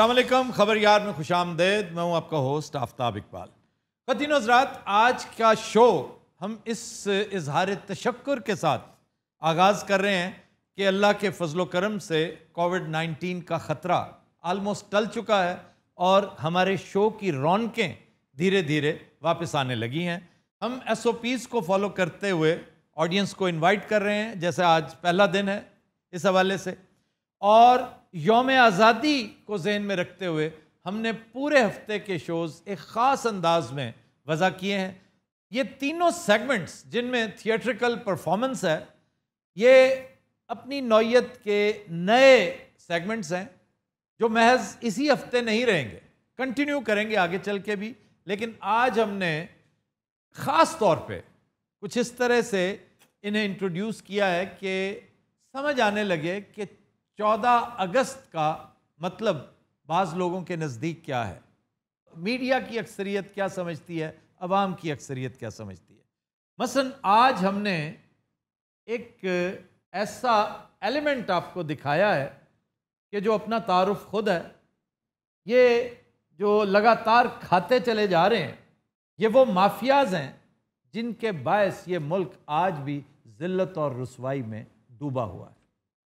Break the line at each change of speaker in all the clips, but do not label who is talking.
असलम खबर यार में खुश आमदेद मैं हूँ आपका होस्ट आफ्ताब इकबाल कतिन हजरात आज का शो हम इस इजहार तशक्र के साथ आगाज़ कर रहे हैं कि अल्लाह के फजल करम से कोविड नाइन्टीन का ख़तरा आलमोस्ट टल चुका है और हमारे शो की रौनकें धीरे धीरे वापस आने लगी हैं हम एस ओ पीज़ को फॉलो करते हुए ऑडियंस को इन्वाइट कर रहे हैं जैसे आज पहला दिन है इस हवाले से और योम आज़ादी को जहन में रखते हुए हमने पूरे हफ्ते के शोज़ एक ख़ास अंदाज में वज़ा किए हैं ये तीनों सेगमेंट्स जिनमें थिएट्रिकल परफॉर्मेंस है ये अपनी नौीयत के नए सेगमेंट्स हैं जो महज इसी हफ्ते नहीं रहेंगे कंटिन्यू करेंगे आगे चल के भी लेकिन आज हमने ख़ास तौर पे कुछ इस तरह से इन्हें इंट्रोड्यूस किया है कि समझ आने लगे कि चौदह अगस्त का मतलब बाज़ लोगों के नज़दीक क्या है मीडिया की अक्सरियत क्या समझती है अवाम की अक्सरियत क्या समझती है मसन आज हमने एक ऐसा एलिमेंट आपको दिखाया है कि जो अपना तारफ़ खुद है ये जो लगातार खाते चले जा रहे हैं ये वो माफियाज हैं जिनके बायस ये मुल्क आज भी ज़िलत और रसवाई में डूबा हुआ है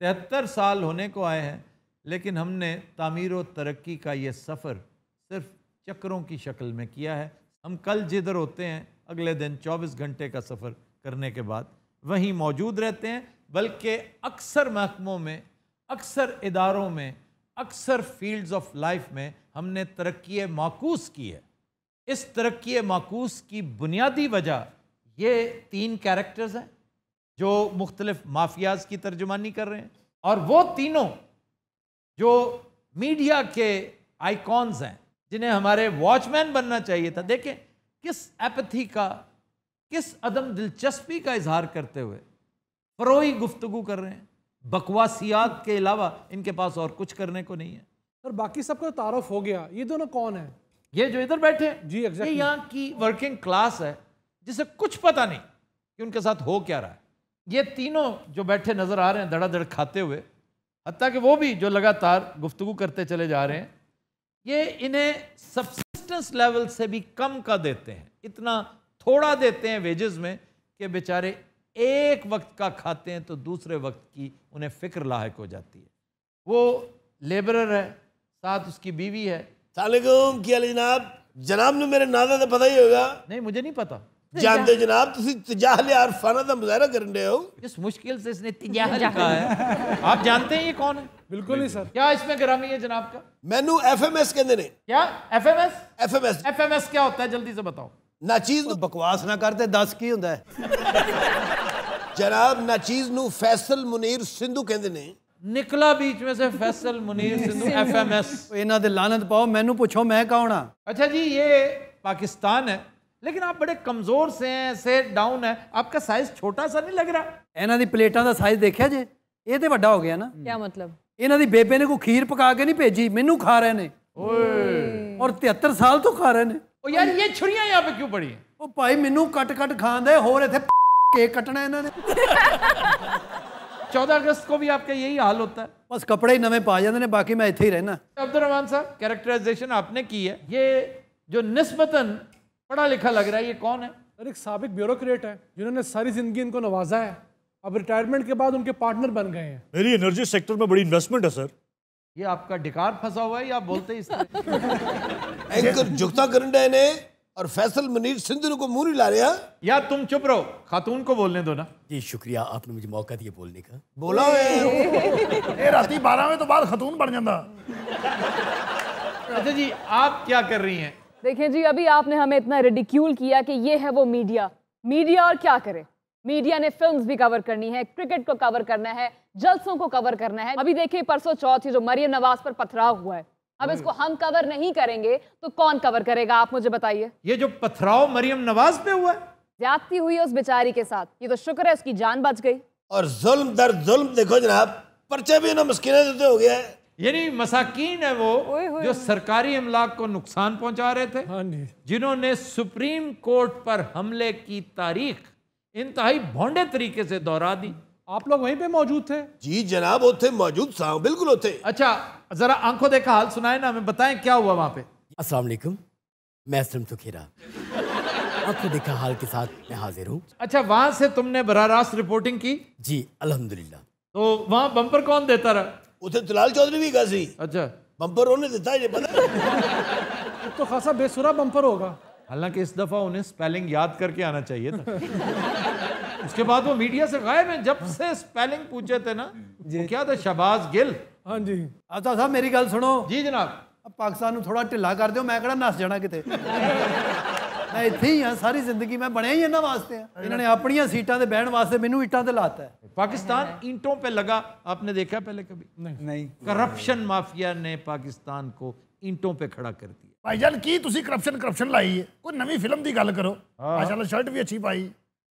तिहत्तर साल होने को आए हैं लेकिन हमने तामीर व तरक्की का ये सफ़र सिर्फ चक्रों की शक्ल में किया है हम कल जिधर होते हैं अगले दिन 24 घंटे का सफ़र करने के बाद वहीं मौजूद रहते हैं बल्कि अक्सर महकमों में अक्सर इदारों में अक्सर फील्ड्स ऑफ लाइफ में हमने तरक्की माकूस की है इस तरक्की माकूस की बुनियादी वजह ये तीन कैरेक्टर्स हैं जो मुख्तलिफ माफियाज की तर्जुमानी कर रहे हैं और वो तीनों जो मीडिया के आइकॉन्स हैं जिन्हें हमारे वॉचमैन बनना चाहिए था देखें किस एपथी का किस अदम दिलचस्पी का इजहार करते हुए फरोही गुफ्तु कर रहे हैं बकवासियात के अलावा इनके पास और कुछ करने को नहीं है
और बाकी सबका तारफ तो हो गया ये दोनों कौन है ये जो इधर बैठे जी exactly. ये यहाँ की वर्किंग क्लास है जिसे कुछ पता नहीं
कि उनके साथ हो क्या रहा है ये तीनों जो बैठे नज़र आ रहे हैं धड़ाधड़ खाते हुए हती कि वो भी जो लगातार गुफ्तु करते चले जा रहे हैं ये इन्हें सबसिस्टेंस लेवल से भी कम का देते हैं इतना थोड़ा देते हैं वेजेस में कि बेचारे एक वक्त का खाते हैं तो दूसरे वक्त की उन्हें फिक्र लाक हो जाती है वो लेबरर है साथ उसकी बीवी है जनाब जनाब ने मेरे नादा तो पता ही होगा नहीं मुझे नहीं पता ਜਾਂਦੇ ਜਨਾਬ ਤੁਸੀਂ ਤਜਾਹਲ ਅਰਫਾਨਾ ਦਾ ਮੁਜ਼ਾਹਰਾ ਕਰਨ ਰਹੇ ਹੋ जिस मुश्किल से इसने तिजाहल कहा है आप जानते हैं ये कौन है ਬਿਲਕੁਲ ਨਹੀਂ ਸਰ क्या इसमें ग्रामी है जनाब का ਮੈਨੂੰ ਐਫਐਮਐਸ ਕਹਿੰਦੇ ਨੇ क्या एफएमएस ਐਫਐਮਐਸ एफएमएस क्या होता है जल्दी से बताओ ਨਾਚੀਜ਼ ਨੂੰ ਬਕਵਾਸ ਨਾ ਕਰ ਤੇ ਦੱਸ ਕੀ ਹੁੰਦਾ ਹੈ ਜਨਾਬ ਨਾਚੀਜ਼ ਨੂੰ ਫੈਸਲ ਮੁਨੀਰ ਸਿੰਧੂ ਕਹਿੰਦੇ ਨੇ निकला बीच में से फैसल मुनीर सिंधु एफएमएस ਇਹਨਾਂ ਦੇ ਲਾਨਤ ਪਾਓ ਮੈਨੂੰ ਪੁੱਛੋ ਮੈਂ ਕੌਣ ਆ अच्छा जी ये पाकिस्तान है ਲੇਕਿਨ ਆਪ ਬੜੇ ਕਮਜ਼ੋਰ ਸੇ ਹੈ ਸੇ ਡਾਊਨ ਹੈ ਆਪਕਾ ਸਾਈਜ਼ ਛੋਟਾ ਸਾ ਨਹੀਂ ਲੱਗ ਰਿਹਾ ਇਹਨਾਂ ਦੀ ਪਲੇਟਾਂ ਦਾ ਸਾਈਜ਼ ਦੇਖਿਆ ਜੇ ਇਹ ਤੇ ਵੱਡਾ ਹੋ ਗਿਆ ਨਾ
ਕੀ ਮਤਲਬ
ਇਹਨਾਂ ਦੀ ਬੇਬੇ ਨੇ ਕੋਈ ਖੀਰ ਪਕਾ ਕੇ ਨਹੀਂ ਭੇਜੀ ਮੈਨੂੰ ਖਾ ਰਹੇ ਨੇ
ਓਏ
ਔਰ 73 ਸਾਲ ਤੋਂ ਖਾ ਰਹੇ ਨੇ ਉਹ ਯਾਰ ਇਹ ਛੁਰੀਆਂ ਯਹਾਂ ਪੇ ਕਿਉਂ ਪੜੀ ਉਹ ਭਾਈ ਮੈਨੂੰ ਕੱਟ ਕੱਟ ਖਾਂਦੇ ਹੋਰ ਇਥੇ ਕੇਕ ਕੱਟਣਾ ਇਹਨਾਂ ਨੇ 14 अगस्त को भी आपका यही हाल होता है बस कपड़े ही नवे पा जाते हैं बाकी मैं इतने ही रहना
अब्दुल रहमान साहब कैरेक्टराइजेशन आपने की है
ये जो नस्बतन पढ़ा लिखा लग रहा है ये कौन है सर एक सबक ब्यूरोक्रेट है जिन्होंने सारी जिंदगी इनको नवाजा है अब रिटायरमेंट के बाद उनके पार्टनर बन गए हैं
मेरी एनर्जी सेक्टर में बड़ी इन्वेस्टमेंट है सर ये आपका डिकार फंसा हुआ है या बोलते ही एंकर जुगता करंडे ने और फैसल मनीर सिंधु को मुंह ला रहे हाँ? यार तुम चुप रहो खातून को बोलने दो ना जी शुक्रिया आपने मुझे मौका दिया बोलने का बोला ए राती बारह में तो बाहर खातून बन जाता अच्छा जी आप क्या कर रही हैं
देखें जी अभी आपने हमें इतना रेडिक्यूल किया कि ये है वो मीडिया मीडिया और क्या करे मीडिया ने फिल्म्स भी कवर करनी है क्रिकेट को कवर करना है जलसों को कवर करना है अभी देखिए परसों चौथी जो मरियम नवाज पर पथराव हुआ है अब इसको हम्म। हम कवर नहीं करेंगे तो कौन कवर करेगा आप मुझे बताइए
ये जो पथराव मरियम नवाज पे
हुआ है ज्यादती हुई है उस बेचारी के साथ ये तो शुक्र है उसकी जान बच गई
और जुल्म दर जुल्म देखो जनाब पर्चे भी ना मुस्किल हो गया है यानी मसाकीन है वो ओए, ओए, जो सरकारी अमलाक को नुकसान पहुंचा रहे थे हाँ जिन्होंने सुप्रीम कोर्ट पर हमले की तारीख इंतहाई भोंडे तरीके से दोहरा दी आप लोग वहीं पे मौजूद थे जी जनाब वो मौजूद बिल्कुल होते अच्छा जरा आंखों देखा हाल सुनाए ना हमें बताएं क्या हुआ वहाँ पे असला
मैं असलम सुखेरा तो आंखों देखा हाल के साथ मैं हाजिर हूँ
अच्छा वहाँ से तुमने बराह रिपोर्टिंग की
जी अलहमदुल्ला
तो वहाँ बम्पर कौन देता रहा उसे दलाल चौधरी भी गाजी अच्छा बम्पर होने देता है ये पता
तो खासा बेसुरा बम्पर होगा
हालांकि इस दफा उन्हें स्पेलिंग याद करके आना चाहिए
था
उसके बाद वो मीडिया से गायब है जब से स्पेलिंग पूछे थे ना वो क्या था
शबाज गिल हाँ जी अच्छा साहब मेरी गल सुनो जी जनाब अब पाकिस्तान थोड़ा ढिला कर दो मैं कहना नस जाना कितने मैं ਇੱਥੇ ही हाँ सारी जिंदगी मैं बने ही इन्होंने वास्ते इन्होंने ਇਹਨਾਂ सीटा
ਆਪਣੀਆਂ ਸੀਟਾਂ ਤੇ ਬਹਿਣ ਵਾਸਤੇ ਮੈਨੂੰ ਇੱਟਾਂ ਤੇ पाकिस्तान ईंटों पे लगा आपने देखा पहले कभी नहीं नहीं करप्शन माफिया ने पाकिस्तान को ईंटों पे खड़ा कर दिया भाईजान की ਤੁਸੀਂ करप्शन ਕਰਪਸ਼ਨ ਲਾਈ ਹੈ ਕੋਈ ਨਵੀਂ ਫਿਲਮ ਦੀ ਗੱਲ ਕਰੋ ਮਾਸ਼ਾਅੱਲਾ ਸ਼ਰਟ ਵੀ ਅੱਛੀ ਪਾਈ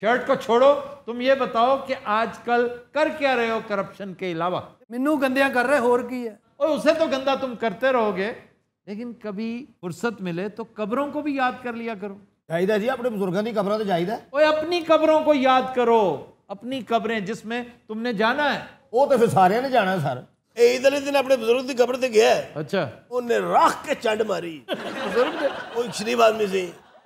ਸ਼ਰਟ ਕੋ ਛੋੜੋ ਤੁਮ ਇਹ ਬਤਾਓ ਕਿ ਅੱਜ ਕੱਲ ਕਰ ਕੀ ਰਹੇ ਹੋ ਕਰਪਸ਼ਨ ਕੇ ਇਲਾਵਾ ਮੈਨੂੰ ਗੰਦਿਆਂ ਕਰ ਰਹੇ ਹੋਰ ਕੀ ਹੈ और उसे तो गंदा तुम करते रहोगे लेकिन कभी फुर्सत मिले तो कब्रों को भी याद कर लिया करो चाहिए जी अपने बुजुर्गों की कब्रों तो चाहिए और अपनी कब्रों को याद करो अपनी कब्रें जिसमें तुमने जाना है वो तो फिर सारे ने जाना है सर इधर दिन अपने बुजुर्ग की ਕਬਰ से गया है। अच्छा उन्हें राख के चंड मारी बुजुर्ग ਦੇ शरीफ आदमी से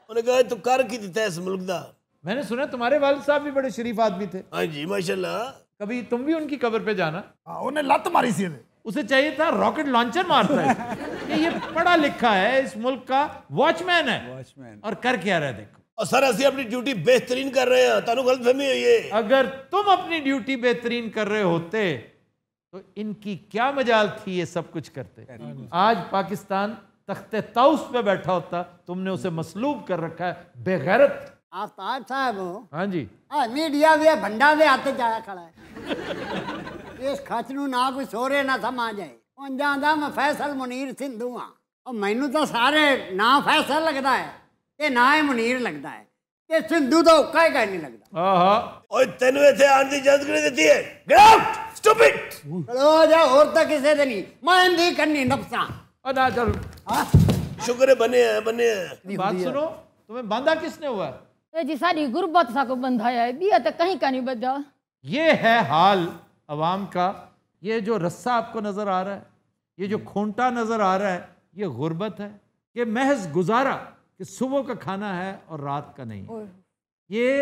उन्हें कहा तू कर की दिता है इस मुल्क का मैंने सुना तुम्हारे वाल साहब भी बड़े शरीफ आदमी थे हाँ जी माशाल्लाह कभी तुम भी उनकी कब्र पे जाना ਹਾਂ हाँ, उन्हें लत मारी ਸੀ ਇਹਦੇ उसे चाहिए था रॉकेट लॉन्चर मारता है ये पढ़ा लिखा है इस मुल्क का वॉचमैन है वॉचमैन और कर क्या रहा है देखो और सर असि अपनी ड्यूटी बेहतरीन कर रहे हैं तुम गलत फहमी हुई है अगर तुम अपनी ड्यूटी बेहतरीन कर रहे होते तो इनकी क्या मजाल थी ये सब कुछ करते आज पाकिस्तान तख्ते ताउस पे बैठा होता तुमने उसे मसलूब कर रखा है बेगैरत
आफ्ताब साहब हाँ जी आ, हाँ, मीडिया वे भंडा वे आते जाया खड़ा है इस खच न ना कोई सोरे ना समा जाए उन जाता मैं फैसल मुनीर सिंधु हाँ और मैनू तो सारे ना फैसल लगता है ते नाय मुनीर लगता है ते सिंधु का तो ही का नहीं
लगता ओए तन्नू इथे है गेट आउट स्टूपिड
चलो जा और है
बने है बांधा किसने हुआ
है तो सारी गुरबत तो कहीं का नहीं बजा
ये है हाल عوام کا یہ جو رسا آپ کو نظر آ رہا ہے یہ جو کھونٹا نظر آ رہا ہے یہ غربت ہے یہ محض कि सुबह का खाना है और रात का नहीं ये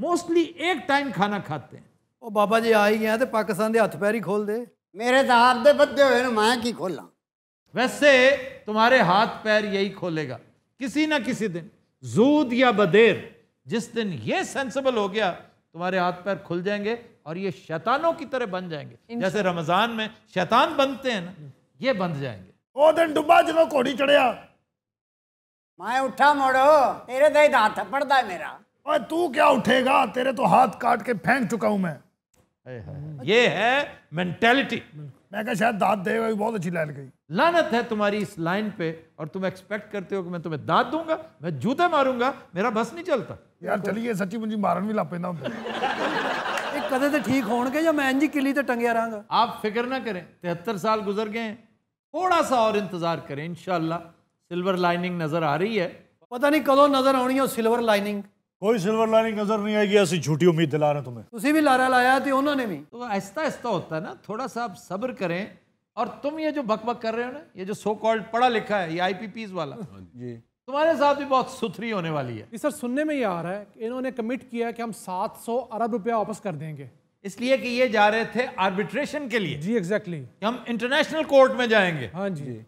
मोस्टली एक टाइम खाना खाते हैं ओ बाबा जी आ ही ਗਿਆ तो पाकिस्तान के ਦੇ पैर ही खोल दे मेरे तो हाथ दे बदे हुए मैं की खोला वैसे तुम्हारे हाथ पैर यही खोलेगा किसी ना किसी दिन जूद या बदेर जिस दिन ये सेंसिबल हो गया तुम्हारे हाथ पैर खुल जाएंगे और ये शैतानों की तरह बन जाएंगे जैसे रमजान में शैतान बनते हैं ना ये बन जाएंगे वो दिन डुबा जो घोड़ी चढ़िया
मैं उठा मोड़ो तेरे तो हाथ थप्पड़ता है मेरा
और तू क्या उठेगा
तेरे तो हाथ काट के फेंक चुका हूं मैं
ये है मेंटेलिटी मैं क्या शायद दांत देगा बहुत अच्छी लाइन गई लानत है तुम्हारी इस लाइन पे और तुम एक्सपेक्ट करते हो कि मैं तुम्हें दांत दूंगा मैं जूते मारूंगा मेरा बस नहीं चलता यार चलिए सच्ची मुझे मारन भी ला पैंदा ਇਹ ਕਦੇ ਤੇ ਠੀਕ ਹੋਣਗੇ ਜਾਂ ਮੈਂ ਇੰਜ ਕਿਲੀ ਤੇ ਟੰਗਿਆ ਰਹਾਂਗਾ ਆਪ ਫਿਕਰ ਨਾ ਕरें 73 ਸਾਲ ਗੁਜ਼ਰ ਗਏ थोड़ा सा और इंतजार करें इंशाल्लाह सिल्वर लाइनिंग नज़र आ रही है पता नहीं कदों नजर आनी है सिल्वर लाइनिंग
कोई सिल्वर लाइनिंग नजर नहीं आएगी ऐसी झूठी उम्मीद दिला रहे हैं तुम्हें
ਤੁਸੀਂ ਵੀ ਲਾਰਾ ਲਾਇਆ ਤੇ ਉਹਨਾਂ ਨੇ तो ऐसा ऐसा होता है ना थोड़ा सा आप सब्र करें और तुम ये जो बकबक कर रहे हो ना ये जो सो कॉल्ड पढ़ा लिखा है ये आईपीपीज वाला हाँ जी तुम्हारे साथ भी
बहुत सुथरी होने वाली है सर सुनने में ये आ रहा है कि इन्होंने कमिट किया कि हम 700 अरब रुपया वापस कर देंगे
इसलिए कि ये जा रहे थे आर्बिट्रेशन के लिए जी एग्जैक्टली exactly. हम इंटरनेशनल कोर्ट में जाएंगे हाँ जी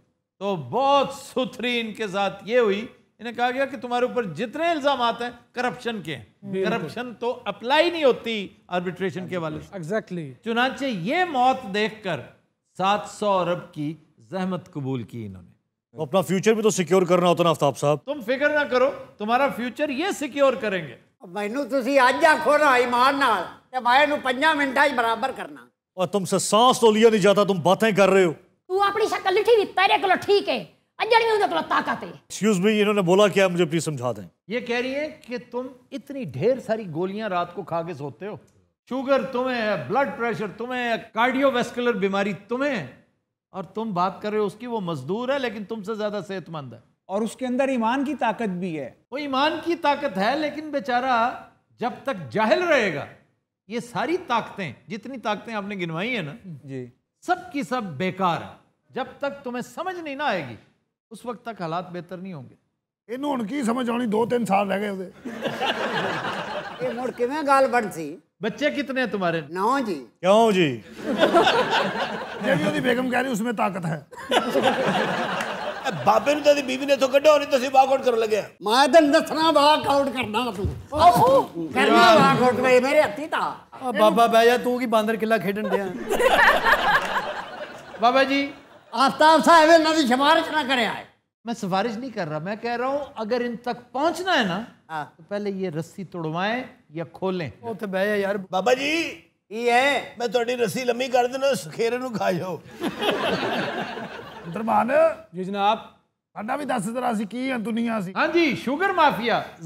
तो बहुत सुथरी इनके साथ ये हुई इन्हें कहा गया कि तुम्हारे ऊपर जितने इल्जाम आते हैं करप्शन के करप्शन तो अप्लाई नहीं होती आर्बिट्रेशन के वाले एग्जैक्टली exactly. चुनाचे ये मौत देखकर 700 अरब की जहमत कबूल की इन्होंने तो अपना फ्यूचर भी तो सिक्योर करना होता ना आफ्ताब साहब तुम फिक्र ना करो तुम्हारा फ्यूचर ये सिक्योर करेंगे
ਮੈਨੂੰ ਤੁਸੀਂ ਅੱਜ ਆਖੋ ना ਈਮਾਨ ना ਤੇ ਮੈਂ ਨੂੰ 5 ਮਿੰਟਾਂ 'ਚ ਬਰਾਬਰ ਕਰਨਾ
ਔਰ ਤੁਮਸੇ ਸਾਹ ਤੋਂ ਲਿਆ ਨਹੀਂ ਜਾਂਦਾ ਤੁਮ ਬਾਤਾਂ
तू अपनी शक्ल लिठी हुई तेरे को ठीक है अंजलि में उनको ताकत है
एक्सक्यूज मी इन्होंने बोला क्या मुझे प्लीज समझा दें
ये कह रही है कि तुम इतनी ढेर सारी गोलियां
रात को खा के सोते हो शुगर तुम्हें है ब्लड प्रेशर तुम्हें है कार्डियोवैस्कुलर बीमारी तुम्हें है और तुम बात कर रहे हो उसकी वो मजदूर है लेकिन तुमसे ज्यादा सेहतमंद है और उसके अंदर ईमान की ताकत भी है वो ईमान की ताकत है लेकिन बेचारा जब तक जाहिल रहेगा ये सारी ताकतें जितनी ताकतें आपने गिनवाई है ना जी सब की सब बेकार है जब तक तुम्हें समझ नहीं ना आएगी उस वक्त तक हालात बेहतर नहीं होंगे इन हूं की समझ आनी दो तीन साल रह गए गाल बढ़ सी बच्चे कितने हैं तुम्हारे नौ जी
क्यों जी
जी बेगम कह रही उसमें ताकत है बाबे ने तो बीबी ने तो कटे होने तुम वाकआउट कर लगे मैं तेन दसना वाकआउट करना तू करना वाकआउट मेरे हथी था बाबा
बह तू की बंदर किला खेडन दिया
बाबा जी आफ्ताब साहब इन्हों की सिफारिश ना करे आए मैं सिफारिश नहीं कर रहा मैं कह रहा हूँ अगर इन तक पहुँचना है ना हाँ। तो पहले ये रस्सी तोड़वाएं या खोले तो बह यार बाबा जी ये है मैं थोड़ी रस्सी कर देना खेरे नु खा
जाओ जी जनाब ਸਾਡਾ ਵੀ ਦੱਸ ਜ਼ਰਾ ਅਸੀਂ ਕੀ ਦੁਨੀਆ ਸੀ ਹਾਂਜੀ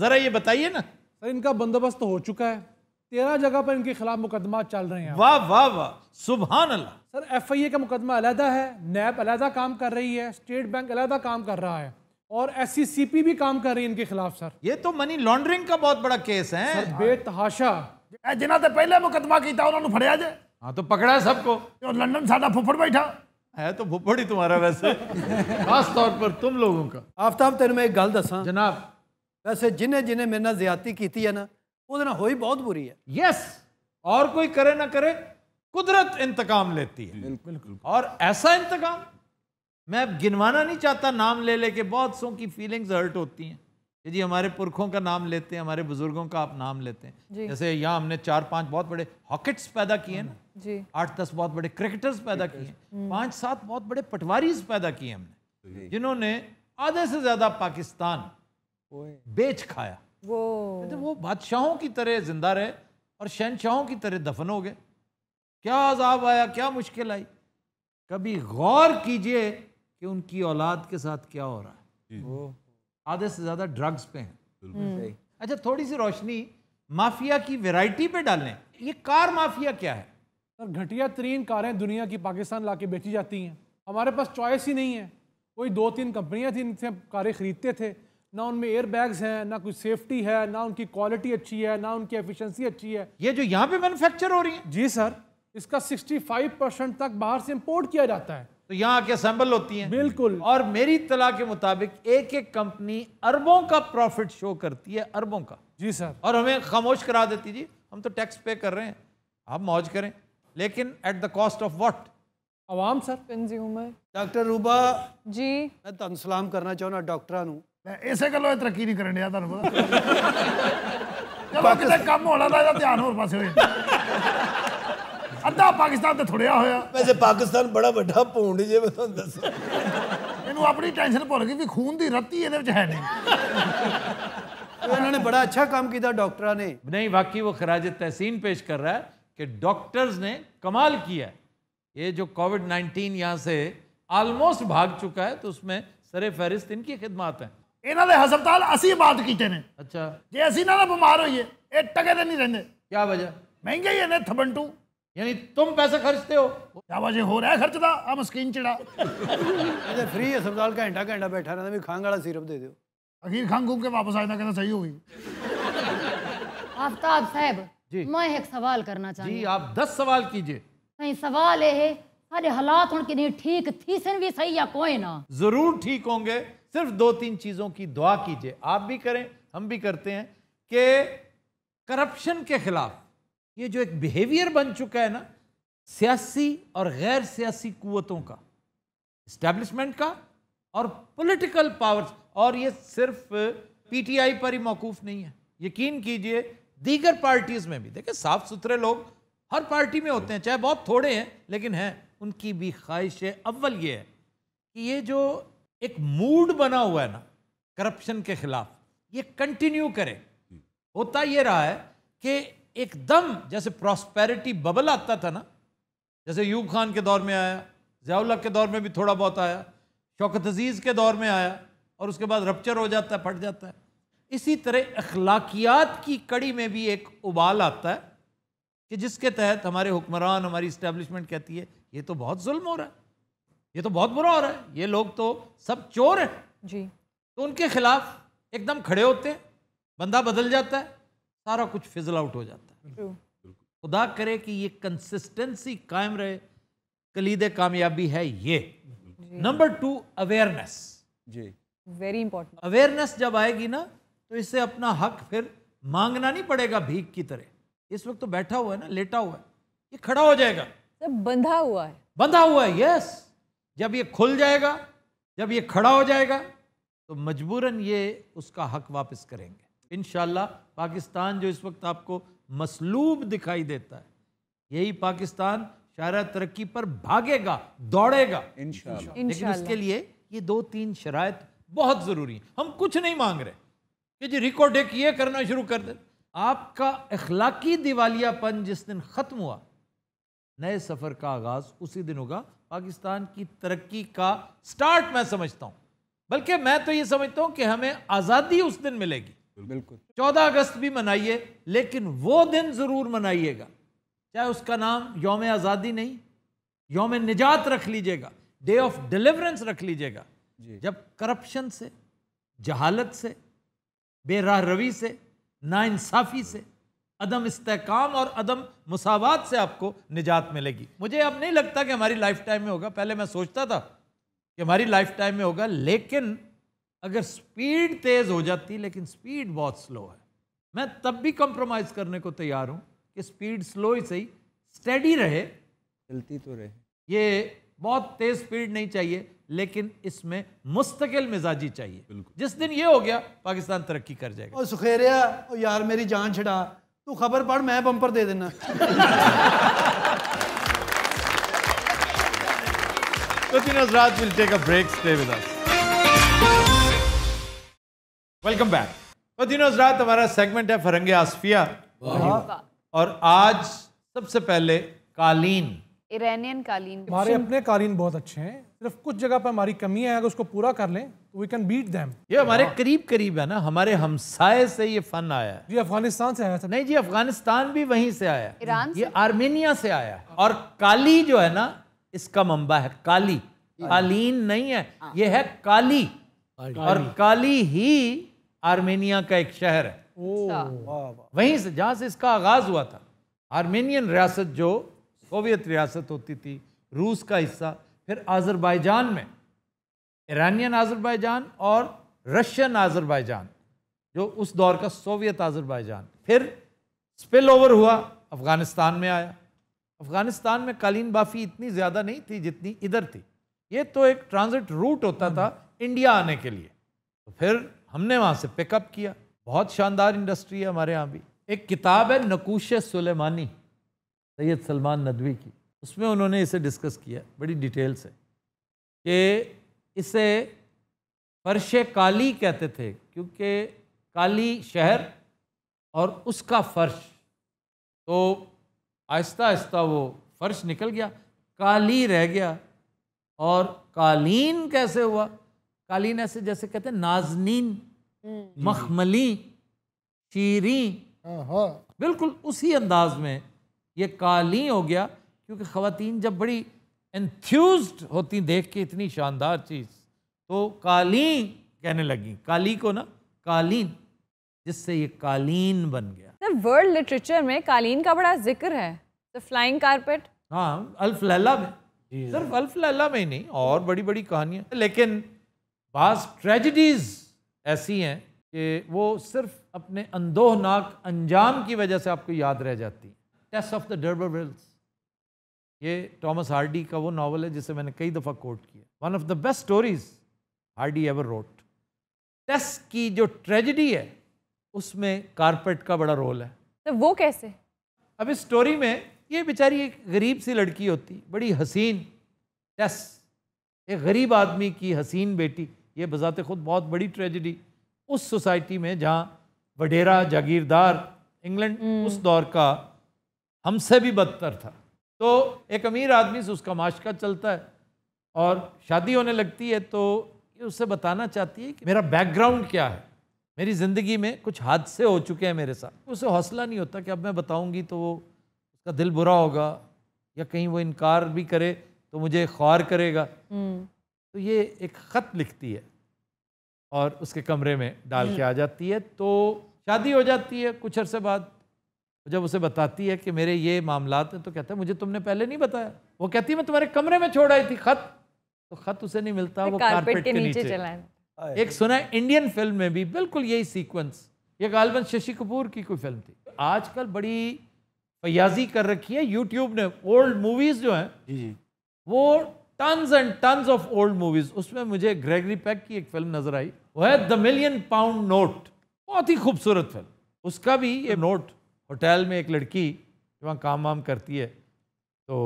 जरा ये बताइए ना इनका बंदोबस्त तो हो चुका है तेरह जगह पर इनके खिलाफ मुकदमा चल रहे हैं वाह वाह वाह सुबह सर एफ आई ए का मुकदमा अलहदा है नैब अलहदा काम कर रही है स्टेट बैंक अलहदा काम कर रहा है और एस e भी काम कर रही है इनके खिलाफ सर ये तो मनी लॉन्ड्रिंग का बहुत बड़ा केस है बेतहाशा
जिन्होंने पहले मुकदमा किया उन्होंने फड़िया जे हाँ तो पकड़ा है सबको लंडन लंदन फुफड़ बैठा है तो फुफड़ ही तुम्हारा वैसे खास तौर पर तुम लोगों का आफ्ताब तेन मैं एक गल दसा जनाब वैसे जिन्हें जिन्हें मेरे ज्यादा की है ना वो हो ही बहुत बुरी है यस और कोई करे ना करे कुदरत इंतकाम लेती है बिल्कुल और ऐसा इंतकाम मैं अब गिनवाना नहीं चाहता नाम ले लेके बहुत सो की फीलिंग्स हर्ट होती हैं कि जी हमारे पुरखों का नाम लेते हैं हमारे बुजुर्गों का आप नाम लेते हैं जैसे यहाँ हमने चार पांच बहुत बड़े हॉकेट्स पैदा किए ना आठ दस बहुत बड़े क्रिकेटर्स पैदा किए हैं हम्म। पांच सात बहुत बड़े पटवारीज पैदा किए हमने जिन्होंने आधे से ज्यादा पाकिस्तान बेच खाया वो वो बादशाहों की तरह जिंदा रहे और शहनशाहों की तरह दफन हो गए क्या अजाब आया क्या मुश्किल आई कभी गौर कीजिए कि उनकी औलाद के साथ क्या हो रहा है वो आधे से ज़्यादा ड्रग्स पे हैं हम्म। अच्छा थोड़ी सी रोशनी माफिया की वैरायटी पे डालें
ये कार माफिया क्या है सर घटिया तरीन कारें दुनिया की पाकिस्तान ला के बेची जाती हैं हमारे पास चॉइस ही नहीं है कोई दो तीन कंपनियाँ थी इनसे कारें ख़रीदते थे ना उनमें एयर बैग्स हैं ना कोई सेफ्टी है ना उनकी क्वालिटी अच्छी है ना उनकी एफिशिएंसी अच्छी है ये जो यहाँ पे मैन्युफैक्चर हो रही है जी सर इसका 65 परसेंट तक बाहर से इंपोर्ट किया जाता है तो यहाँ आके असेंबल होती हैं बिल्कुल और मेरी तला के मुताबिक एक एक
कंपनी अरबों का प्रॉफिट शो करती है अरबों का जी सर और हमें खामोश करा देती जी हम तो टैक्स पे कर रहे हैं आप मौज करें लेकिन at the cost of what
आवाम sir consumer doctor Ruba ji मैं तुम सलाम करना चाहना डॉक्टर ऐसे गलो तरक्की नहीं करें तुम
पता कम होना ध्यान हो पास ਅੱਧਾ पाकिस्तान ਤੇ ਥੁੜਿਆ ਹੋਇਆ ਵੈਸੇ ਪਾਕਿਸਤਾਨ
ਬੜਾ ਵੱਡਾ ਪੌਂਡ ਜੇ ਮੈਂ ਤੁਹਾਨੂੰ ਦੱਸਾਂ ਇਹਨੂੰ ਆਪਣੀ ਟੈਨਸ਼ਨ ਭੁੱਲ ਗਈ ਵੀ ਖੂਨ ਦੀ ਰੱਤੀ ਇਹਦੇ ਵਿੱਚ उन्होंने बड़ा अच्छा काम किया डॉक्टरा ने
नहीं बाकी वो खराज तहसीन पेश कर रहा है कि डॉक्टर्स ने कमाल किया ये जो कोविड नाइनटीन यहाँ से आलमोस्ट भाग चुका है तो उसमें सरे फहरिस्त इनकी खिदमात है इन्होंने हस्पताल असी बात किए ने अच्छा जे असी ना बीमार हो टके नहीं रहने क्या वजह महंगे ही थबंटू यानी तुम पैसे खर्चते हो आवाजे हो रहा है खर्च खर्चदा आ मस्कीन चिड़ा
अरे फ्री अस्पताल का घंटा घंटा बैठा रहता भी खांग वाला सिरप दे दो अखीर खांग घूम के वापस आया था कहना सही हो गई
आफ्ताब साहब जी मैं एक सवाल करना चाहती जी
आप
दस सवाल कीजिए
नहीं सवाल ये है अरे हालात उनके नहीं ठीक थी सन भी सही या कोई ना
जरूर ठीक होंगे सिर्फ दो तीन चीज़ों की दुआ कीजिए आप भी करें हम भी करते हैं कि करप्शन के खिलाफ ये जो एक बिहेवियर बन चुका है ना सियासी और गैर सियासी कुतों का इस्टेब्लिशमेंट का और पॉलिटिकल पावर्स और ये सिर्फ पीटीआई पर ही मौकूफ नहीं है यकीन कीजिए दीगर पार्टीज में भी देखिए साफ सुथरे लोग हर पार्टी में होते हैं चाहे बहुत थोड़े हैं लेकिन हैं उनकी भी ख्वाहिश है अव्वल ये है कि ये जो एक मूड बना हुआ है ना करप्शन के खिलाफ ये कंटिन्यू करें होता ये रहा है कि एकदम जैसे प्रॉस्पेरिटी बबल आता था ना जैसे यूब खान के दौर में आया जयाउल्ला के दौर में भी थोड़ा बहुत आया शौकत अजीज़ के दौर में आया और उसके बाद रपच्चर हो जाता है फट जाता है इसी तरह अखलाकियात की कड़ी में भी एक उबाल आता है कि जिसके तहत हमारे हुक्मरान हमारी इस्टेब्लिशमेंट कहती है ये तो बहुत जुल्म हो रहा है ये तो बहुत बुरा हो रहा है ये लोग तो सब चोर हैं जी तो उनके खिलाफ एकदम खड़े होते हैं बंदा बदल जाता है सारा कुछ फिजल आउट हो जाता है खुदा करे कि ये कंसिस्टेंसी कायम रहे कलीद कामयाबी है ये नंबर टू अवेयरनेस जी वेरी इंपॉर्टेंट अवेयरनेस जब आएगी ना तो इसे अपना हक फिर मांगना नहीं पड़ेगा भीख की तरह इस वक्त तो बैठा हुआ है ना लेटा हुआ है ये खड़ा हो जाएगा
सब बंधा हुआ है
बंधा हुआ है यस जब ये खुल जाएगा जब ये खड़ा हो जाएगा तो मजबूरन ये उसका हक वापस करेंगे इन पाकिस्तान जो इस वक्त आपको मसलूब दिखाई देता है यही पाकिस्तान शारा तरक्की पर भागेगा दौड़ेगा लेकिन उसके लिए ये दो तीन शराय बहुत ज़रूरी है हम कुछ नहीं मांग रहे कि जी रिकॉर्ड एक ये करना शुरू कर दे आपका अखलाकी दिवालियापन जिस दिन ख़त्म हुआ नए सफ़र का आगाज़ उसी दिन होगा पाकिस्तान की तरक्की का स्टार्ट मैं समझता हूँ बल्कि मैं तो ये समझता हूँ कि हमें आज़ादी उस दिन मिलेगी बिल्कुल चौदह अगस्त भी मनाइए लेकिन वो दिन ज़रूर मनाइएगा चाहे उसका नाम योम आज़ादी नहीं योम निजात रख लीजिएगा डे ऑफ डिलीवरेंस रख लीजिएगा जब करप्शन से जहालत से बेरा रवी से नाइंसाफ़ी से अदम इस्तेकाम और अदम मसावत से आपको निजात मिलेगी मुझे अब नहीं लगता कि हमारी लाइफ टाइम में होगा पहले मैं सोचता था कि हमारी लाइफ टाइम में होगा लेकिन अगर स्पीड तेज़ हो जाती लेकिन स्पीड बहुत स्लो है मैं तब भी कंप्रोमाइज़ करने को तैयार हूँ कि स्पीड स्लो ही सही स्टडी रहे
चलती तो रहे
ये बहुत तेज़ स्पीड नहीं चाहिए लेकिन इसमें मुस्तकिल मिजाजी चाहिए जिस दिन ये हो गया पाकिस्तान तरक्की कर जाएगा
और सुखेरिया और यार मेरी जान छिड़ा तू खबर पढ़ मैं बम्पर दे देना तो तीन हजरात break stay with us
welcome back तो दिनों रात हमारा सेगमेंट है फरंगे आसफिया और आज सबसे पहले कालीन
इरानियन कालीन हमारे अपने कालीन बहुत अच्छे हैं सिर्फ कुछ जगह पर हमारी कमी है अगर उसको पूरा कर लें तो वी कैन बीट देम ये हमारे
करीब करीब है ना हमारे हमसाय से ये फन आया
जी अफगानिस्तान से आया था नहीं जी अफगानिस्तान
भी वहीं से आया ईरान ये आर्मेनिया से आया और काली जो है ना इसका मंबा है काली कालीन नहीं है हाँ। ये है काली और काली ही आर्मेनिया का एक शहर है
अच्छा।
वहीं से जहाँ से इसका आगाज हुआ था आर्मेनियन रियासत जो सोवियत रियासत होती थी रूस का हिस्सा फिर आज़रबाईजान में ईरानियन आज़रबाईजान और रशियन आज़रबाईजान जो उस दौर का सोवियत आज़रबाईजान फिर स्पिल ओवर हुआ अफ़गानिस्तान में आया अफ़गानिस्तान में कालीन बाफ़ी इतनी ज़्यादा नहीं थी जितनी इधर थी ये तो एक ट्रांजिट रूट होता था हम्म। इंडिया आने के लिए तो फिर हमने वहाँ से पिकअप किया बहुत शानदार इंडस्ट्री है हमारे यहाँ भी एक किताब है नकूश सुलेमानी सैयद सलमान नदवी की उसमें उन्होंने इसे डिस्कस किया बड़ी डिटेल से कि इसे फर्श काली कहते थे क्योंकि काली शहर और उसका फर्श तो आहिस्ता आहिस्ता वो फर्श निकल गया काली रह गया और कालीन कैसे हुआ कालीन ऐसे जैसे कहते हैं नाजनीन हम्म। मखमली शीरी बिल्कुल उसी अंदाज में ये काली हो गया क्योंकि खातन जब बड़ी एंथ्यूज होती देख के इतनी शानदार चीज़ तो काली कहने लगी काली को ना कालीन जिससे ये कालीन बन गया
सर वर्ल्ड लिटरेचर में कालीन का बड़ा जिक्र है द फ्लाइंग कारपेट
हाँ अल्फ लैला में सिर्फ अल्फ लैला में ही नहीं और बड़ी बड़ी कहानियाँ लेकिन बाज़ ट्रेजिडीज ऐसी हैं कि वो सिर्फ अपने अंदोहनाक अंजाम की वजह से आपको याद रह जाती हैं टेस्ट ऑफ द डरबर ये टॉमस हार्डी का वो नावल है जिसे मैंने कई दफ़ा कोट किया one of the best stories Hardy ever wrote Tess की जो ट्रेजिडी है उसमें कारपेट का बड़ा रोल है
तो वो कैसे
अब इस स्टोरी में ये बेचारी एक गरीब सी लड़की होती बड़ी हसीन टेस्ट एक गरीब आदमी की हसीन बेटी ये बज़ात ख़ुद बहुत बड़ी ट्रेजिडी उस सोसाइटी में जहाँ वडेरा जागीरदार इंग्लैंड हम्म। उस दौर का हमसे भी बदतर था तो एक अमीर आदमी से उसका माशका चलता है और शादी होने लगती है तो ये उससे बताना चाहती है कि मेरा बैकग्राउंड क्या है मेरी ज़िंदगी में कुछ हादसे हो चुके हैं मेरे साथ उसे हौसला नहीं होता कि अब मैं बताऊंगी तो वो उसका दिल बुरा होगा या कहीं वो इनकार भी करे तो मुझे ख्वार करेगा हम्म। तो ये एक ख़त लिखती है और उसके कमरे में डाल के आ हम्म। जाती है तो शादी हो जाती है कुछ अरसे बाद जब उसे बताती है कि मेरे ये मामला हैं तो कहता है मुझे तुमने पहले नहीं बताया वो कहती है मैं तुम्हारे कमरे में छोड़ आई थी खत तो खत उसे नहीं मिलता वो कारपेट के नीचे, नीचे एक सुना इंडियन फिल्म में भी बिल्कुल यही सीक्वेंस ये गालबन शशि कपूर की कोई फिल्म थी आजकल बड़ी फयाजी कर रखी है यूट्यूब ने ओल्ड मूवीज जो है वो tons and tons of old movies उसमें मुझे ग्रेगरी पैक की एक फिल्म नजर आई वो है द मिलियन पाउंड नोट बहुत ही खूबसूरत फिल्म उसका भी ये नोट होटल में एक लड़की वहाँ काम वाम करती है तो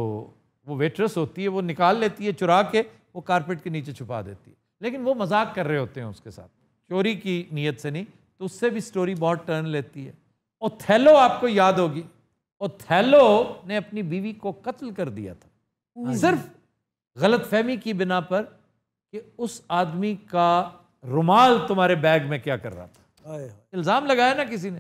वो वेट्रेस होती है वो निकाल लेती है चुरा के वो कारपेट के नीचे छुपा देती है लेकिन वो मजाक कर रहे होते हैं उसके साथ चोरी की नीयत से नहीं तो उससे भी स्टोरी बहुत टर्न लेती है ओथेलो आपको याद होगी ओथेलो ने अपनी बीवी को कत्ल कर दिया था हाँ सिर्फ गलत फहमी की बिना पर कि उस आदमी का रुमाल तुम्हारे बैग में क्या कर रहा था इल्ज़ाम लगाया ना किसी ने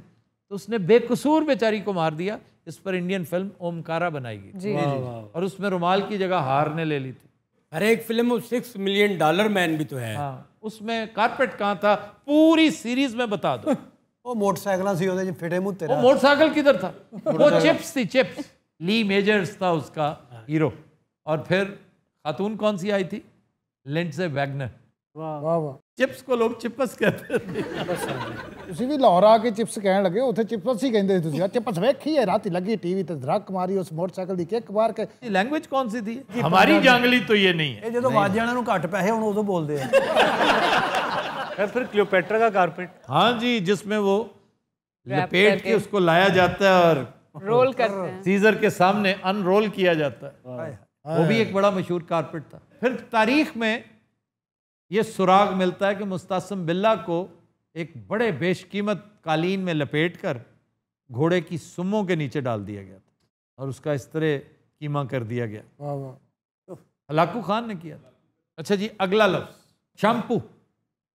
तो उसने बेकसूर बेचारी को मार दिया इस पर इंडियन फिल्म ओमकारा बनाई गई और उसमें रुमाल की जगह हार ने ले ली थी हर एक film six million dollar man भी तो है हाँ उसमें कारपेट कहाँ था पूरी सीरीज में बता दो
वो मोटरसाइकिल सी होते फिटे मोटरसाइकिल किधर था वो चिप्स
थी चिप्स ली मेजर्स था उसका हाँ। हीरो और फिर खातून कौन सी आई थी लिंट से वैगनर
चिप्स को लोग चिप्स कहते
हाँ
भी लाहौर आके चिप्स कहने लगे उसे चिप्स ही कहते हाँ, चिप्स वेखी है
रात लगी टीवी तो धड़क मारी उस मोटरसाइकिल की एक बार के लैंग्वेज कौन सी थी हमारी जंगली
तो ये नहीं है जो वाजियाना नु पैसे हुन ओदो बोल दे फिर क्लियोपेट्रा
का कारपेट हां जी जिसमें वो लपेट के उसको लाया जाता है और रोल करते सीजर के सामने अनरोल किया जाता है वो भी एक बड़ा मशहूर कारपेट था फिर तारीख में ये सुराग मिलता है कि मुस्तासम बिल्ला को एक बड़े बेशकीमत कालीन में लपेट कर घोड़े की सुमों के नीचे डाल दिया गया था और उसका इस तरह कीमा कर दिया
गया हलाकू
खान ने किया था अच्छा जी अगला लफ्ज शैम्पू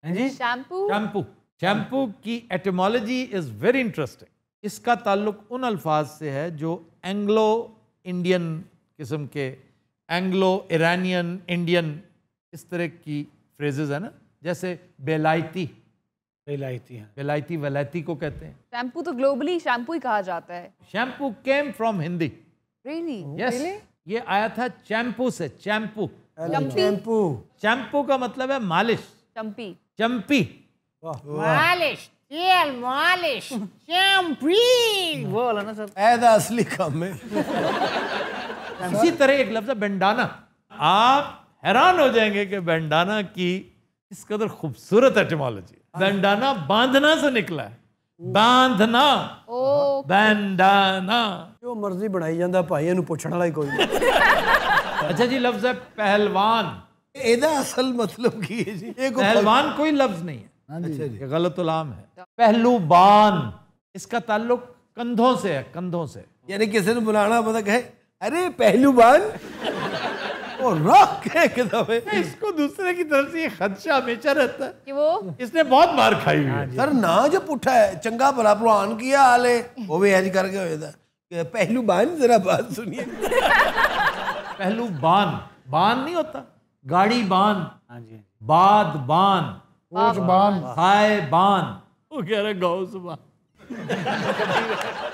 हाँ जी शैम्पू शैम्पू शैम्पू की एटमोलॉजी इज़ वेरी इंटरेस्टिंग इसका ताल्लुक उन अल्फाज से है जो एंग्लो इंडियन किस्म के एंग्लो इरानियन इंडियन इस तरह की फ्रेजेज है ना जैसे बेलायती बेलायती है बेलायती वलायती को कहते हैं
शैम्पू तो ग्लोबली शैम्पू ही कहा जाता है shampoo
came from Hindi
really yes
ये आया था चैम्पू से चैम्पू चैम्पू चैम्पू का मतलब है मालिश चम्पी चम्पी मालिश
तेल मालिश शैम्पू वो वाला ना सर
ऐसा असली काम है हाँ। इसी तरह एक लफ्ज बेंडाना आप हैरान हो जाएंगे कि बेंडाना की इस कदर खूबसूरत एटमोलॉजी हाँ। बेंडाना बांधना से निकला है बांधना बेंडाना जो मर्जी बनाई जाता भाई इन ਪੁੱਛਣ वाला ਹੀ ਕੋਈ ਨਹੀਂ ਅੱਛਾ ਜੀ ਲਫ਼ਜ਼ ਹੈ ਪਹਿਲਵਾਨ ਇਹਦਾ ਅਸਲ ਮਤਲਬ ਕੀ ਹੈ ਜੀ पहलवान मतलब कोई लफ्ज नहीं है हाँ अच्छा जी गलत उलाम तो है पहलूबान इसका ताल्लुक कंधों से है कंधों से यानी किसी ने बुलाना पता कहे अरे पहलूबान वो इसको दूसरे की तरफ से ये खदशा हमेशा रहता है कि वो इसने बहुत मार खाई हुई है सर ना जो पुठा है चंगा भला पहलवान किया हाल है वो भी ऐसी करके होया था बान जरा बात सुनिए पहलू बान बान नहीं होता गाड़ी बान हाँ जी हाँ बाद बान कोच बान हाय बान वो कह रहा गौ सुबह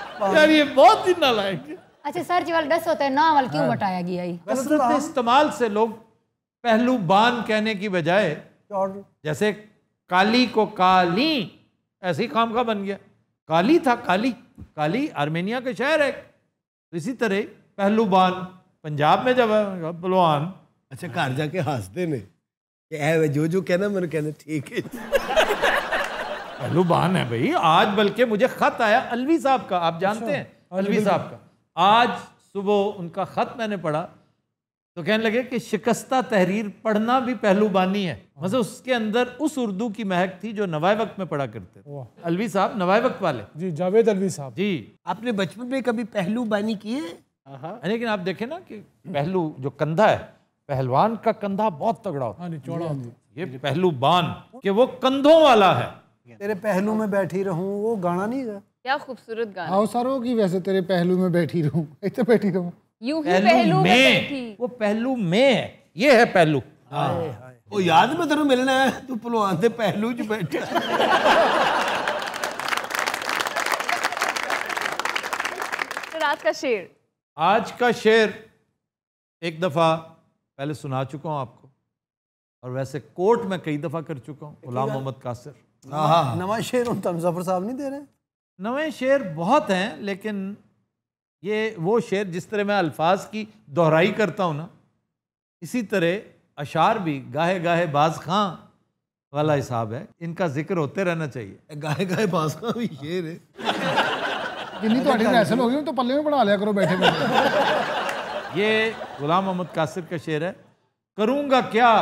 यार ये बहुत ही नालायक है
अच्छा सर जी वाला डस होता है ना क्यों हाँ। बटाया गया कसरत मतलब तो
इस्तेमाल से लोग पहलू बान कहने की बजाय जैसे काली को काली ऐसे ही काम का बन गया काली था काली काली आर्मेनिया के शहर है तो इसी तरह पहलू बान पंजाब में जब बलवान अच्छा घर जाके हंसते ने जो जो कहना मैंने कहना ठीक है पहलू बान है भाई आज बल्कि मुझे खत आया अलवी साहब का आप जानते अच्छा, हैं हाँ अलवी साहब का आज सुबह उनका ख़त मैंने पढ़ा तो कहने लगे कि शिकस्ता तहरीर पढ़ना भी पहलू बानी है मतलब उसके अंदर उस उर्दू की महक थी जो नवाए वक्त में पढ़ा करते थे अलवी साहब नवाए वक्त वाले जी जावेद अलवी साहब जी आपने बचपन में कभी पहलू बानी किए हाँ, हाँ। लेकिन आप देखें ना कि पहलू जो कंधा है पहलवान
का कंधा बहुत तगड़ा होता है हाँ चौड़ा
ये पहलू बान
के वो कंधों वाला है तेरे पहलू में बैठी रहूं वो गाना नहीं गा
क्या खूबसूरत गाना आओ
सारो की वैसे तेरे पहलू में बैठी रहूं इतने बैठी रहूं
यूं ही पहलू में
वो पहलू में
ये है पहलू याद में तेरे मिलना है तू ਭਲਵਾਨ ਦੇ पहलू च ਬੈਠਾ
रात का शेर
आज का शेर एक दफ़ा पहले सुना चुका हूँ आपको और वैसे कोर्ट में कई दफ़ा कर चुका हूँ गुलाम मोहम्मद कासिर नवा शेर हम तमजफर साहब नहीं दे रहे नवे शेर बहुत हैं लेकिन ये वो शेर जिस तरह मैं अल्फाज की दोहराई करता हूँ ना इसी तरह अशार भी गाहे गाहे बाज खां वाला हिसाब है इनका जिक्र होते रहना चाहिए गाहे गाहे बाज खां भी शेर है
जिन्नी तो रिहर्सल होगी तो पल्ले में पढ़ा लिया करो बैठे
ये गुलाम मोहम्मद कासिर का शेर है करूँगा क्या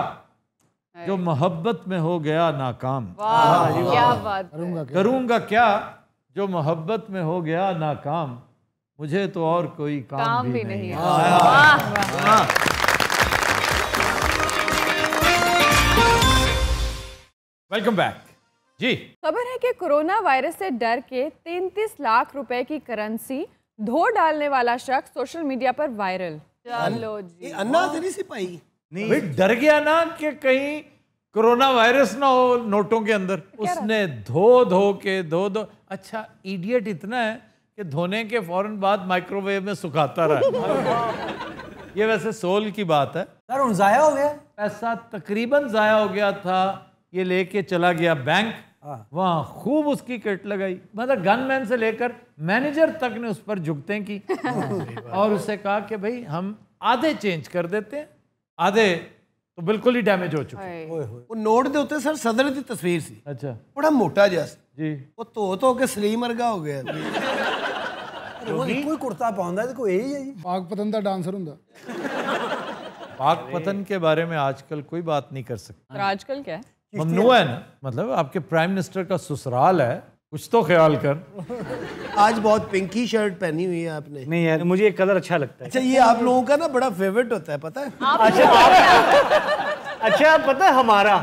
जो मोहब्बत में हो गया नाकाम करूँगा क्या जो मोहब्बत में हो गया नाकाम मुझे तो और कोई काम, काम भी, भी नहीं, नहीं। वेलकम बैक जी
खबर है कि कोरोना वायरस से डर के 33 लाख रुपए की करेंसी धो डालने वाला शख्स सोशल मीडिया पर वायरल चलो
जी अन्ना सिपाही नहीं डर गया ना कि कहीं कोरोना वायरस ना हो नोटों के अंदर उसने धो धो के धो धो अच्छा इडियट इतना है कि धोने के फौरन बाद माइक्रोवेव में सुखाता
रहा
ये वैसे सोल की बात है सर जाया हो गया पैसा तकरीबन जाया हो गया था ये लेके चला गया बैंक हाँ। वहाँ खूब उसकी किट लगाई मतलब गनमैन से लेकर मैनेजर तक ने उस पर झुकते की और उसे कहा कि भाई हम आधे चेंज कर देते हैं आधे तो बिल्कुल ही डैमेज हो चुकी वो नोट के उत्ते सदर की तस्वीर सी अच्छा बड़ा मोटा जहा जी वो तो तो के सलीम अर्गा हो गया कोई
कुर्ता पाँगा तो कोई यही है जी पाक पतन का डांसर हूँ
पाक पतन के बारे में आजकल कोई बात नहीं कर सकते आजकल क्या है मतलब आपके प्राइम मिनिस्टर का ससुराल है कुछ तो ख्याल कर आज बहुत पिंकी शर्ट पहनी हुई है आपने नहीं यार मुझे ये कलर अच्छा लगता है अच्छा ये आप लोगों का ना बड़ा फेवरेट होता है पता है
आप अच्छा आप
अच्छा, पता है हमारा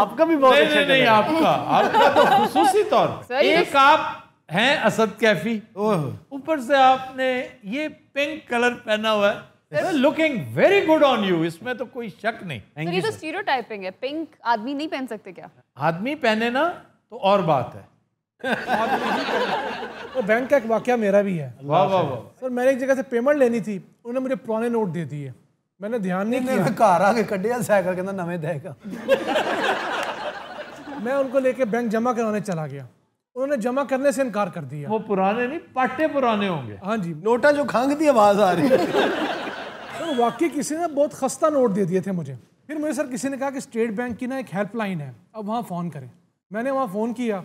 आपका भी बहुत नहीं, अच्छा नहीं, नहीं आपका आपका तो खसूसी तौर एक आप हैं असद कैफी ऊपर से आपने ये पिंक कलर पहना हुआ है looking very good on you इसमें तो कोई शक
नहीं तो ये तो
स्टीरियोटाइपिंग है पिंक आदमी नहीं पहन सकते क्या
आदमी पहने ना तो और बात है और बैंक का एक वाक्य मेरा भी है वाह वाह वाह सर मैंने एक जगह से पेमेंट लेनी थी उन्होंने मुझे पुराने नोट दे दिए मैंने ध्यान नहीं, नहीं किया घर आके कटिया साइकिल कहना नवे देगा मैं उनको लेके बैंक जमा कराने चला गया उन्होंने जमा करने से इनकार कर दिया वो पुराने नहीं पट्टे पुराने होंगे हाँ जी नोटा जो खांग दी आवाज आ रही है तो वाकई किसी ने बहुत खस्ता नोट दे दिए थे मुझे फिर मुझे सर किसी ने कहा कि स्टेट बैंक की ना एक हेल्पलाइन है अब वहाँ फ़ोन करें मैंने वहाँ फ़ोन किया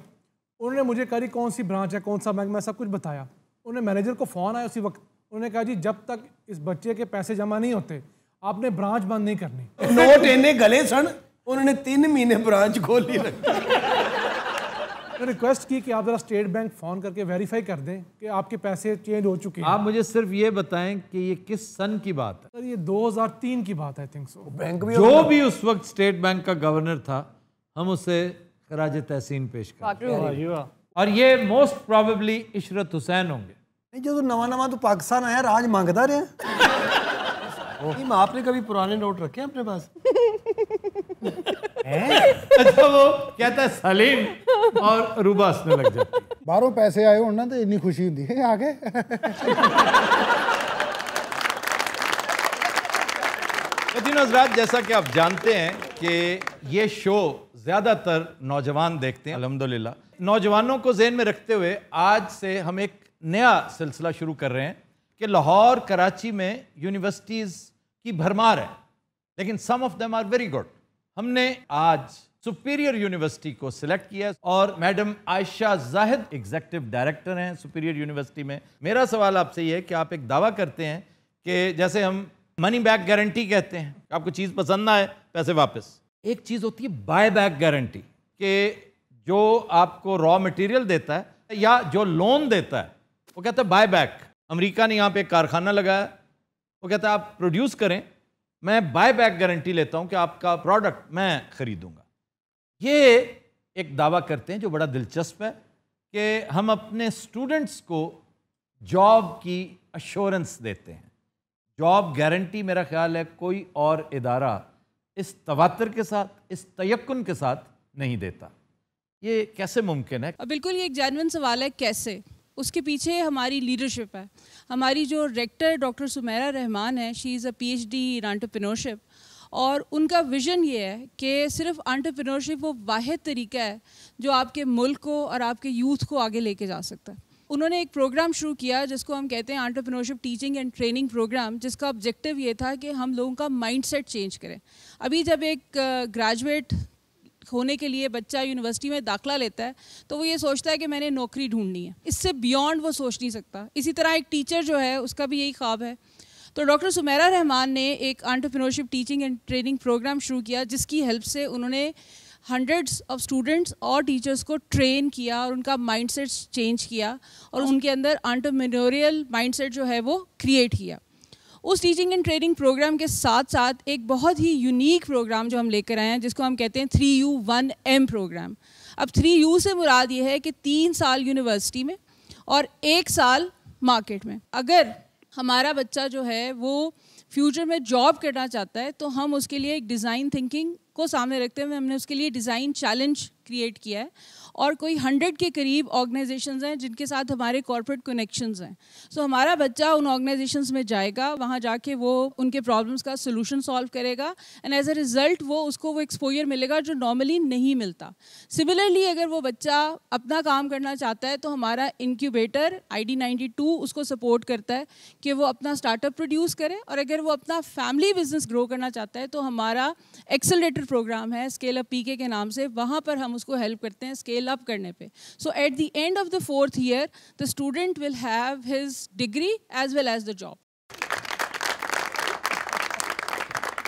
उन्होंने मुझे करी कौन सी ब्रांच है कौन सा बैंक मैं सब कुछ बताया उन्होंने मैनेजर को फ़ोन आया उसी वक्त उन्होंने कहा जी जब तक इस बच्चे के पैसे जमा नहीं होते आपने ब्रांच बंद नहीं करनी नोट इन्हें गले सन उन्होंने तीन महीने ब्रांच खोली रिक्वेस्ट की कि आप जरा स्टेट बैंक फ़ोन करके वेरीफाई कर दें कि आपके पैसे चेंज हो चुके हैं आप मुझे सिर्फ ये बताएं कि ये किस सन की बात है सर ये 2003 की बात है आई थिंक सो बैंक भी जो भी
उस वक्त स्टेट बैंक का गवर्नर था हम उसे खराज तहसीन पेश और ये मोस्ट प्रोबेबली इशरत हुसैन होंगे
नहीं जो तो नवा नवा तो पाकिस्तान आया राज मांगता रहे आपने कभी पुराने नोट रखे हैं अपने पास
अच्छा वो कहता है सलीम
और रूबा हंसने लग जाए बारो पैसे आए हो ना तो इतनी खुशी होती है आगे तो जैसा
कि आप जानते हैं कि ये शो ज़्यादातर नौजवान देखते हैं अलहमदिल्ला नौजवानों को जेन में रखते हुए आज से हम एक नया सिलसिला शुरू कर रहे हैं कि लाहौर कराची में यूनिवर्सिटीज़ की भरमार है लेकिन some of them are very good हमने आज सुपीरियर यूनिवर्सिटी को सिलेक्ट किया और madam Ayesha Zahid executive director हैं सुपीरियर यूनिवर्सिटी में मेरा सवाल आपसे ये है कि आप एक दावा करते हैं कि जैसे हम मनी बैक गारंटी कहते हैं आपको चीज़ पसंद ना आए पैसे वापस एक चीज़ होती है बाय बैक गारंटी कि जो आपको रॉ मटेरियल देता है या जो लोन देता है वो कहता है बाय बैक अमरीका ने यहाँ पे एक कारखाना लगाया वो कहता है आप प्रोड्यूस करें मैं बाय बैक गारंटी लेता हूँ कि आपका प्रोडक्ट मैं ख़रीदूँगा ये एक दावा करते हैं जो बड़ा दिलचस्प है कि हम अपने स्टूडेंट्स को जॉब की अश्योरेंस देते हैं जॉब गारंटी मेरा ख्याल है कोई और इदारा
इस तवातर के साथ इस तयक्न के साथ नहीं देता ये कैसे मुमकिन है बिल्कुल ये एक जैनवन सवाल है कैसे उसके पीछे हमारी लीडरशिप है हमारी जो रेक्टर डॉक्टर सुमेरा रहमान है she is a D in entrepreneurship और उनका विज़न ये है कि सिर्फ आंटरप्रिनोरशिप वो वाद तरीका है जो आपके मुल्क को और आपके यूथ को आगे लेके जा सकता है उन्होंने एक प्रोग्राम शुरू किया जिसको हम कहते हैं entrepreneurship teaching and training program जिसका ऑब्जेक्टिव ये था कि हम लोगों का माइंडसेट चेंज करें अभी जब एक ग्रेजुएट होने के लिए बच्चा यूनिवर्सिटी में दाखला लेता है तो वो ये सोचता है कि मैंने नौकरी ढूंढनी है इससे बियॉन्ड वो सोच नहीं सकता इसी तरह एक टीचर जो है उसका भी यही ख्वाब है तो डॉक्टर सुमेरा रहमान ने एक entrepreneurship teaching and training program शुरू किया जिसकी हेल्प से उन्होंने हंड्रेड्स ऑफ स्टूडेंट्स और टीचर्स को ट्रेन किया और उनका माइंडसेट चेंज किया और उनके अंदर आंटरप्रेन्योरियल माइंडसेट जो है वो क्रिएट किया उस टीचिंग एंड ट्रेनिंग प्रोग्राम के साथ साथ एक बहुत ही यूनिक प्रोग्राम जो हम लेकर आए हैं जिसको हम कहते हैं three U one M program अब थ्री यू से मुराद ये है कि तीन साल यूनिवर्सिटी में और एक साल मार्केट में अगर हमारा बच्चा जो है वो फ्यूचर में जॉब करना चाहता है तो हम उसके लिए एक डिज़ाइन थिंकिंग को सामने रखते हुए हमने उसके लिए डिज़ाइन चैलेंज क्रिएट किया है और कोई हंड्रेड के करीब ऑर्गेनाइजेशंस हैं जिनके साथ हमारे कॉरपोरेट कनेक्शंस हैं सो so, हमारा बच्चा उन ऑर्गेनाइजेशंस में जाएगा वहाँ जाके वो उनके प्रॉब्लम्स का सोल्यूशन सॉल्व करेगा एंड एज ए रिजल्ट वो उसको वो एक्सपोजर मिलेगा जो नॉर्मली नहीं मिलता सिमिलरली अगर वो बच्चा अपना काम करना चाहता है तो हमारा इनक्यूबेटर आई डी उसको सपोर्ट करता है कि वो अपना स्टार्टअप प्रोड्यूस करे और अगर वो अपना फैमिली बिजनेस ग्रो करना चाहता है तो हमारा एक्सेलेटर प्रोग्राम है स्केल अप पीके के नाम से वहाँ पर हम उसको हेल्प करते हैं स्केल फिल अप करने पे so at the end of the fourth year the student will have his degree as well as the job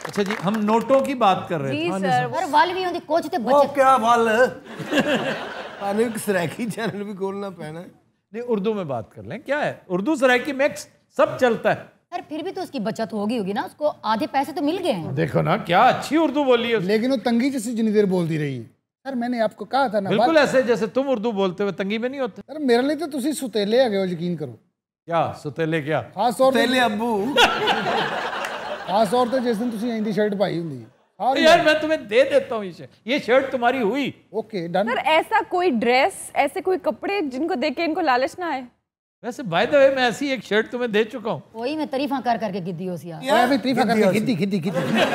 अच्छा जी हम नोटों की बात कर रहे हैं हाँ, सर और
वाल भी होंगे कोच ते तो बचत क्या वाल पानी
सराकी चैनल भी खोलना पैना नहीं उर्दू में बात कर लें क्या है उर्दू सराकी मिक्स सब चलता है
पर फिर भी तो उसकी बचत होगी होगी ना उसको आधे पैसे तो मिल गए हैं
देखो ना क्या अच्छी
उर्दू बोली है लेकिन वो तंगी जैसी जितनी देर बोलती रही है ਸਰ ਮੈਨੇ ਆਪਕੋ ਕਹਾ ਥਾ ਨਾ ਬਿਲਕੁਲ ਐਸੇ ਜੈਸੇ ਤੁਮ ਉਰਦੂ ਬੋਲਤੇ ਹੋ ਤੰਗੀ ਮੇ ਨਹੀਂ ਹੋਤੇ ਸਰ ਮੇਰੇ ਲਈ ਤਾਂ ਤੁਸੀਂ ਸੁਤੇਲੇ ਹੈਗੇ ਹੋ यकीन करो क्या सुतेले क्या खास तौर सुतेले अबू खास तौर पे जिस दिन ਤੁਸੀਂ ਇੰਦੀ ਸ਼ਰਟ ਪਾਈ ਹੁੰਦੀ
है यार मैं तुम्हें दे देता हूँ ये ये शर्ट तुम्हारी हुई ओके डन सर ऐसा कोई ड्रेस
ऐसे कोई कपड़े जिनको देख के इनको लालच ना आए वैसे बाय द वे मैं
ऐसी एक शर्ट तुम्हें दे चुका
हूँ वही मैं तारीफा कर करके गिद्दी हो सिया मैं
भी तारीफा करके गिद्दी गिद्दी गिद्दी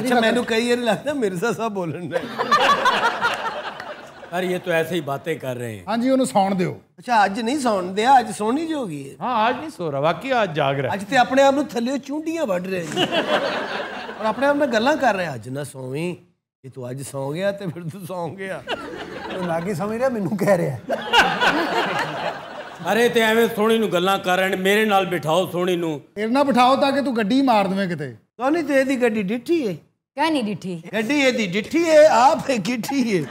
ਅੱਛਾ ਮੈਨੂੰ ਕਈ
ਵਾਰੀ ਲੱਗਦਾ ਮਿਰਜ਼ਾ ਸਾਹਿਬ ਬੋਲਣ ਦੇ ये तो ऐसे ही बातें कर रहे हैं हाँ जी उन्हें सौन दो अच्छा अज नहीं सौन दिया अज सोनी जो होगी हाँ आज नहीं सो रहा वाकई आज जाग रहा अज तो अपने आप थले चूंटियां बढ़ रहे हैं और अपने आप में गल
कर रहे हैं अज ना सोवी ये तू तो अज सौ गया तो फिर तू सौ गया तो लागे समझ रहा मैनू कह रहा ਅਰੇ ਤੇ ਐਵੇਂ ਸੋਹਣੀ ਨੂੰ ਗੱਲਾਂ ਕਰਨ ਮੇਰੇ
ਨਾਲ ਬਿਠਾਓ ਸੋਹਣੀ ਨੂੰ
ਤੇਰੇ ਨਾਲ ਬਿਠਾਓ ਤਾਂ ਕਿ ਤੂੰ ਗੱਡੀ ਮਾਰ ਦਵੇਂ ਕਿਤੇ ਸੋਹਣੀ ਤੇ ਇਹਦੀ ਗੱਡੀ ਡਿੱਠੀ ਏ ਕਹਿ ਨਹੀਂ ਡਿੱਠੀ
ਗੱਡੀ ਇਹਦੀ ਡਿੱਠੀ ਏ ਆਪ ਹੈ ਗਿੱਠੀ ਏ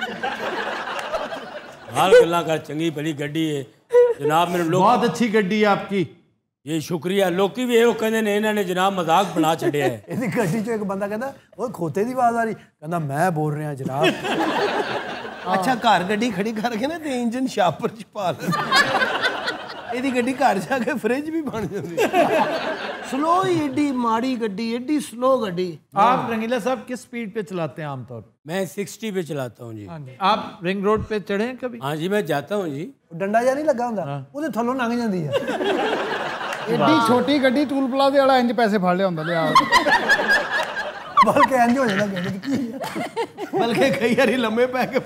हाल गल्ला कर चंगी भली गड्डी है जनाब मेरे लोग बहुत अच्छी गड्डी है आपकी ये शुक्रिया लोग भी यो कहते ने इन्होंने जनाब मजाक बना छड़े है
ਇਹਦੀ ਗੱਡੀ ਚੋਂ ਇੱਕ ਬੰਦਾ ਕਹਿੰਦਾ ਉਹ ਖੋਤੇ ਦੀ ਆਵਾਜ਼ ਆ ਰਹੀ ਕਹਿੰਦਾ ਮੈਂ ਬੋਲ ਰਿਹਾ ਜਨਾਬ ਅੱਛਾ ਘਰ ਗੱਡੀ ਖੜੀ ਕਰਕੇ ਨਾ ਤੇ ਇੰਜਨ ਸ਼ਾਪਰ ਚ ਪਾ ਲੈ ਇਹਦੀ ਗੱਡੀ ਘਰ ਜਾ ਕੇ ਫ੍ਰਿਜ ਵੀ ਬਣ ਜਾਂਦੀ स्लो ही
एडी माड़ी गड्डी एडी स्लो गड्डी आप रंगीला साहब किस स्पीड पे चलाते हैं आमतौर मैं 60 पे चलाता हूँ जी।, आप रिंग रोड पे चढ़े हैं
कभी हाँ जी मैं जाता हूँ जी डंडा जा नहीं लगा ਉਹਦੇ ਥੱਲੋਂ ਲੰਘ ਜਾਂਦੀ ਹੈ ਐਡੀ ਛੋਟੀ ਗੱਡੀ ਟੂਲ ਪਲਾਜ਼ੇ ਵਾਲਾ ਇੰਜ ਪੈਸੇ ਫੜ ਲਿਆ ਹੁੰਦਾ ਲਿਆ ਬਲਕਿ बल्कि ਹੋ हो ਗੱਡੀ ਕੀ ਬਲਕਿ ਕਈ ਵਾਰੀ ਲੰਮੇ ਪੈ ਕੇ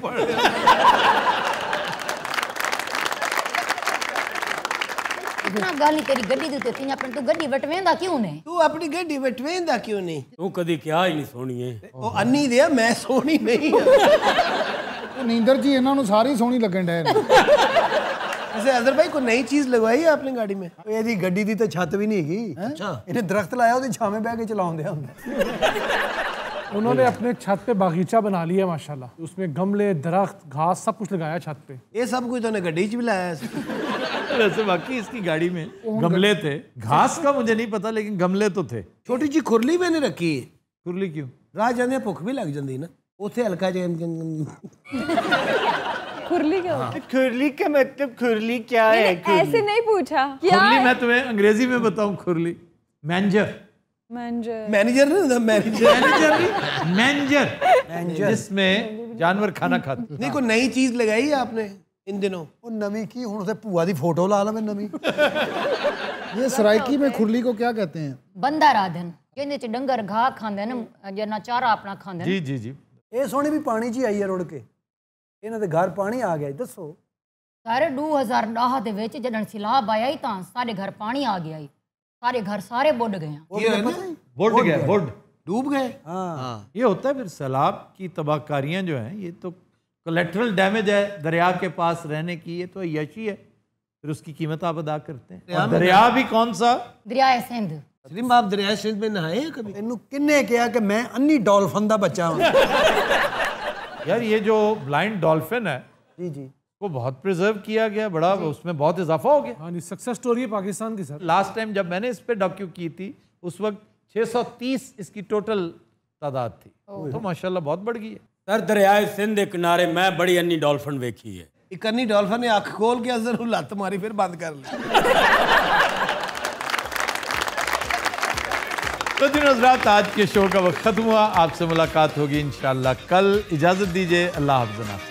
इतना गाली तेरी गड्डी दी थी अपन तू गड्डी वटवेंदा क्यों नहीं तू अपनी गड्डी वटवेंदा क्यों नहीं
तू कदी क्या ही नहीं सोनी है ओ अन्नी दे मैं सोनी नहीं नींदर जी इन्हां नु सारी सोनी लगन डे ऐसे अजहर भाई कोई नई चीज लगवाई है आपने गाड़ी में ਇਹਦੀ ਗੱਡੀ ਦੀ ਤਾਂ ਛੱਤ ਵੀ ਨਹੀਂ ਹੈਗੀ ਅੱਛਾ ਇਹਨੇ ਦਰਖਤ ਲਾਇਆ ਉਹਦੀ ਛਾਵੇਂ ਬਹਿ ਕੇ ਚਲਾਉਂਦੇ ਹੁੰਦੇ उन्होंने अपने छत पे बागीचा बना लिया माशाल्लाह उसमें गमले दरख्त घास सब कुछ लगाया छत पे
ये सब कुछ तो गड्डी भी लाया वैसे बाकी इसकी गाड़ी में गमले थे घास का मुझे नहीं पता लेकिन गमले तो थे छोटी जी खुरली मैंने रखी है खुरली क्यों राह जाने भुख भी लग जाती ना उसे हल्का जन
खुरली क्या हाँ।
का मतलब खुरली क्या है ऐसे
नहीं पूछा खुरली मैं
तुम्हें अंग्रेजी में बताऊं खुरली मैंजर
मैनेजर मैनेजर
मैनेजर जिसमें जानवर खाना खाता नहीं कोई
नई चीज लगाई आपने इन दिनों ਉਹ ਨਵੀਂ ਕੀ ਹੁਣ ਉਸੇ ਭੂਆ ਦੀ ਫੋਟੋ ਲਾ ਲਵੇਂ ਨਵੀਂ ਇਹ ਸਰਾਇਕੀ ਮੇ ਖੁਰਲੀ ਕੋ ਕੀ ਕਹਤੇ ਹੈ
ਬੰਦਾ ਰਾਧਨ ਜਿਹਦੇ ਚ ਡੰਗਰ ਘਾਹ ਖਾਂਦੇ ਨੇ ਜਿਹਨਾਂ ਚਾਰਾ ਆਪਣਾ ਖਾਂਦੇ ਨੇ ਜੀ ਜੀ
ਜੀ ਇਹ ਸੋਹਣੀ ਵੀ ਪਾਣੀ ਜੀ ਆਈ ਹੈ ਰੁੜ ਕੇ ਇਹਨਾਂ ਦੇ ਘਰ ਪਾਣੀ ਆ ਗਿਆ ਦੱਸੋ
ਸਾਰੇ 2010 ਦੇ ਵਿੱਚ ਜਦੋਂ ਸਿਲਾਬ ਆਇਆ ਹੀ ਤਾਂ ਸਾਡੇ ਘਰ ਪਾਣੀ ਆ ਗਿਆ ਹੀ सारे घर सारे बुड गए
बुड गए बुड डूब गए हाँ। हाँ। ये होता है फिर सैलाब की तबाहकारियाँ जो हैं ये तो कोलेट्रल डैमेज है दरिया के पास रहने की ये तो यशी है फिर उसकी कीमत आप अदा करते हैं दरिया भी कौन
सा दरिया सिंध सिम आप दरिया सिंध में नहाए कभी तेन किन्ने कहा कि मैं अन्नी डॉल्फन का बच्चा हूँ
यार ये जो ब्लाइंड डॉल्फिन है जी जी को बहुत प्रिजर्व किया गया बड़ा उसमें बहुत इजाफा हो गया सक्सेस हाँ स्टोरी है पाकिस्तान की सर लास्ट टाइम जब मैंने इस पर डॉक्यू की थी उस वक्त 630 इसकी टोटल तादाद थी तो माशाल्लाह बहुत बढ़ गई है सर दरियाए सिंध
के किनारे मैं बड़ी अन्नी डॉल्फिन देखी है
एक अन्नी डॉल्फिन ने आंख खोल के जरूर लत मारी फिर बंद कर ली तो दिन हजरात आज के शो का वक्त ख़त्म हुआ आपसे मुलाकात होगी इन कल इजाज़त दीजिए अल्लाह हाफना